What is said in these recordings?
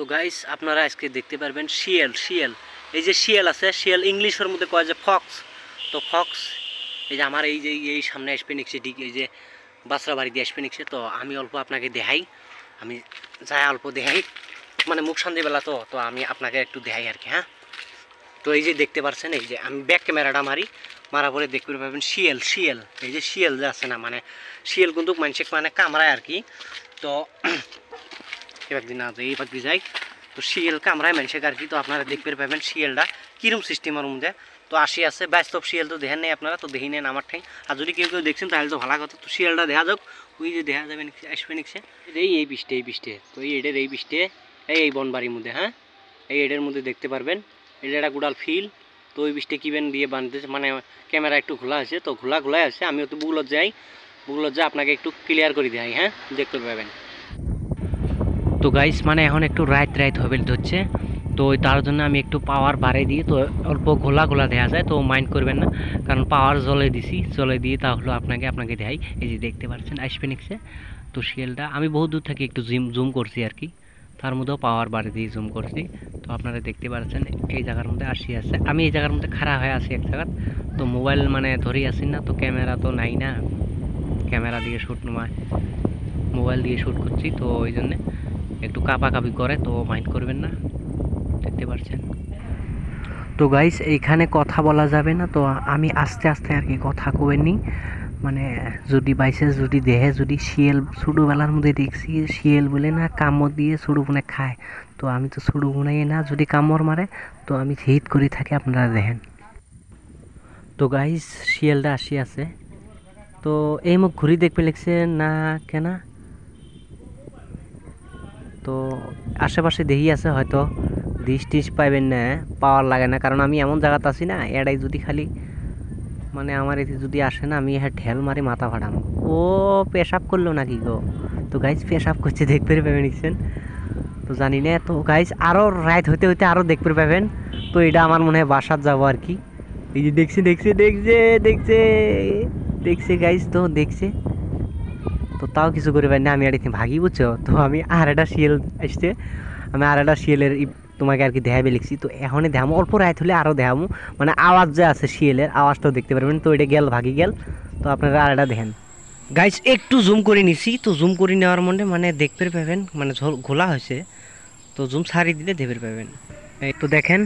তো গাইস আপনারা আজকে দেখতে পারবেন শিয়াল শিয়াল এই যে শিয়াল আছে শিয়াল ইংলিশের মধ্যে কয় যে ফক্স তো ফক্স এই যে আমার এই যে এই সামনে নিচ্ছে ঠিক এই যে বাসরা আসবে নিচ্ছে তো আমি অল্প আপনাকে দেখাই আমি যাই অল্প দেখাই মানে মুখ সন্ধেবেলা তো তো আমি আপনাকে একটু দেখাই আর কি হ্যাঁ তো এই যে দেখতে পাচ্ছেন এই যে আমি ব্যাক ক্যামেরাটা মারি মারা পরে দেখতে পাবেন শিয়াল শিয়াল এই যে শিয়াল যে আছে না মানে শিয়াল কিন্তু মানুষের মানে কামড়ায় আর কি তো এবার দিন না তো এই দিয়ে যাই তো শিয়াল কামড়ায় মানুষে আর কি তো আপনারা দেখতে পাবেন শিয়ালটা কীরকম সিস্টেমের মধ্যে তো আসি আছে বাস্তব শিয়াল তো দেখেন নেই আপনারা তো দেখি নেন আমার ঠাই আর যদি কেউ কেউ দেখছেন তাহলে তো ভালো কথা তো শিয়ালটা দেখা যাক ওই যে দেখা যাবে আসবে নিচ্ছে এই এই বৃষ্টি এই বৃষ্টি তো এই এডের এই বৃষ্টি এই এই বনবাড়ির মধ্যে হ্যাঁ এই এডের মধ্যে দেখতে পারবেন এটা একটা গুড়াল ফিল তো ওই বৃষ্টি কিবেন দিয়ে বানতেছে মানে ক্যামেরা একটু খোলা আছে তো খোলা খোলাই আছে আমিও তো বুগলত যাই বুগলত যা আপনাকে একটু ক্লিয়ার করে দেয় হ্যাঁ দেখতে পাবেন তো গাইস মানে এখন একটু রাইত রাইত হবে ধরছে তো তার জন্য আমি একটু পাওয়ার বাড়াই দিই তো অল্প ঘোলা ঘোলা দেওয়া যায় তো মাইন্ড করবেন না কারণ পাওয়ার জলে দিছি জলে দিয়ে তাহলে আপনাকে আপনাকে দেখাই এই যে দেখতে পাচ্ছেন আইসপেনিক্সে তো শিয়ালটা আমি বহু দূর থেকে একটু জিম জুম করছি আর কি তার মধ্যেও পাওয়ার বাড়ি দিয়ে জুম করছি তো আপনারা দেখতে পাচ্ছেন এই জায়গার মধ্যে আসি আছে আমি এই জায়গার মধ্যে খারাপ হয়ে আছি এক জায়গার তো মোবাইল মানে ধরি আসি না তো ক্যামেরা তো নাই না ক্যামেরা দিয়ে শ্যুট নয় মোবাইল দিয়ে শ্যুট করছি তো ওই জন্যে একটু কাপাকাপি করে তো মাইন্ড করবেন না দেখতে পাচ্ছেন তো গাইস এইখানে কথা বলা যাবে না তো আমি আস্তে আস্তে আর কি কথা কবে নি মানে যদি বাইসে যদি দেহে যদি শিয়াল ছোটোবেলার মধ্যে দেখছি শিয়াল বলে না কামড় দিয়ে ছোটো বোনে খায় তো আমি তো ছোটো বোনাই না যদি কামড় মারে তো আমি হিট করে থাকি আপনারা দেখেন তো গাইস শিয়ালটা আসি আছে তো এই মুখ ঘুরি দেখবে লেগছে না কেনা তো আশেপাশে দেখি আছে হয়তো ডিস টিস পাইবেন না পাওয়ার লাগে না কারণ আমি এমন জায়গাতে আছি না এটাই যদি খালি মানে আমার এতে যদি আসে না আমি হ্যাঁ ঠেল মারি মাথা ফাটাম ও পেশাব করলো নাকি গো তো গাইজ পেশাব করছে দেখতে পাবেন নিচ্ছেন তো জানি না তো গাইজ আরও রাইত হইতে হইতে আরও দেখতে পাবেন তো এটা আমার মনে হয় বাসার যাবো আর কি এই যে দেখছে দেখছে দেখছে দেখছে দেখছে গাইজ তো দেখছে তো তাও কিছু করে পারিনি আমি আর এখানে ভাগি বুঝছো তো আমি আর একটা সিএল আসছে আমি আর একটা শিয়ালের তোমাকে আর কি দেখাবে লিখছি তো এখনই দেখামো অল্প রায় হলে আরও দেখামো মানে আওয়াজ যে আছে শিয়ালের আওয়াজটাও দেখতে পারবেন তো এটা গেল ভাগি গেল তো আপনারা আর একটা দেখেন গাইস একটু জুম করে নিছি তো জুম করে নেওয়ার মনে মানে দেখতে পাবেন মানে ঝোল ঘোলা হয়েছে তো জুম সারি দিলে দেবের পাবেন এই তো দেখেন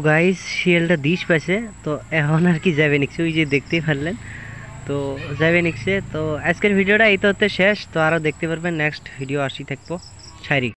তো গাইস শিয়ালটা দিশ পাইছে তো এখন আর কি যাবে নিচ্ছে ওই যে দেখতেই পারলেন তো যাবে নিচ্ছে তো আজকের ভিডিওটা এই তো হচ্ছে শেষ তো আরও দেখতে পারবেন নেক্সট ভিডিও আসি থাকবো শায়রি